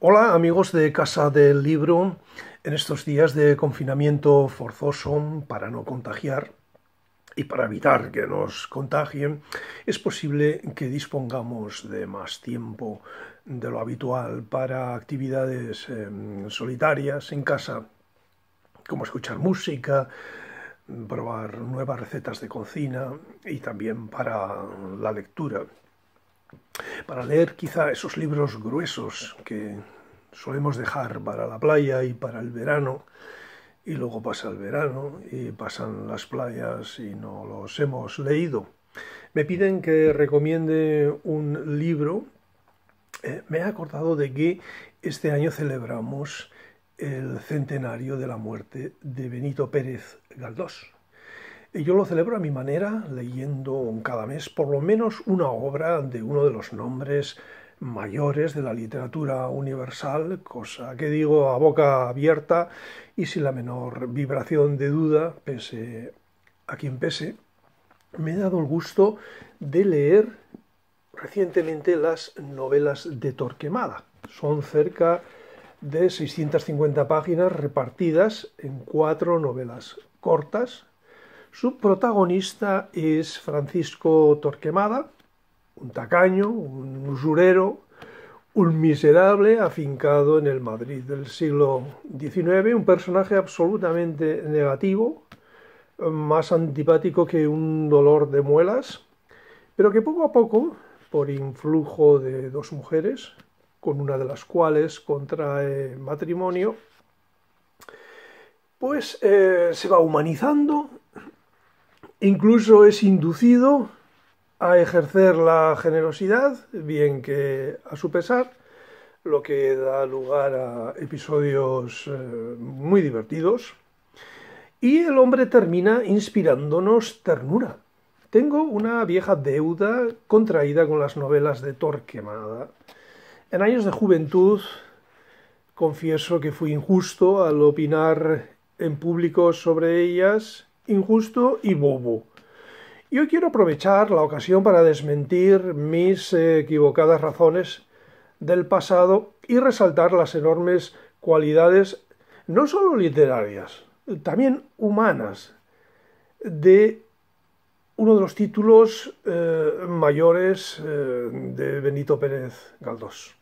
Hola amigos de Casa del Libro. En estos días de confinamiento forzoso para no contagiar y para evitar que nos contagien, es posible que dispongamos de más tiempo de lo habitual para actividades em, solitarias en casa, como escuchar música, probar nuevas recetas de cocina y también para la lectura para leer quizá esos libros gruesos que solemos dejar para la playa y para el verano, y luego pasa el verano y pasan las playas y no los hemos leído. Me piden que recomiende un libro. Eh, me he acordado de que este año celebramos el centenario de la muerte de Benito Pérez Galdós yo lo celebro a mi manera, leyendo cada mes por lo menos una obra de uno de los nombres mayores de la literatura universal, cosa que digo a boca abierta y sin la menor vibración de duda, pese a quien pese, me he dado el gusto de leer recientemente las novelas de Torquemada. Son cerca de 650 páginas repartidas en cuatro novelas cortas, su protagonista es Francisco Torquemada, un tacaño, un usurero, un miserable afincado en el Madrid del siglo XIX, un personaje absolutamente negativo, más antipático que un dolor de muelas, pero que poco a poco, por influjo de dos mujeres, con una de las cuales contrae matrimonio, pues eh, se va humanizando Incluso es inducido a ejercer la generosidad, bien que a su pesar, lo que da lugar a episodios eh, muy divertidos. Y el hombre termina inspirándonos ternura. Tengo una vieja deuda contraída con las novelas de Torquemada. En años de juventud, confieso que fui injusto al opinar en público sobre ellas injusto y bobo. Yo quiero aprovechar la ocasión para desmentir mis equivocadas razones del pasado y resaltar las enormes cualidades, no solo literarias, también humanas, de uno de los títulos eh, mayores eh, de Benito Pérez Galdós.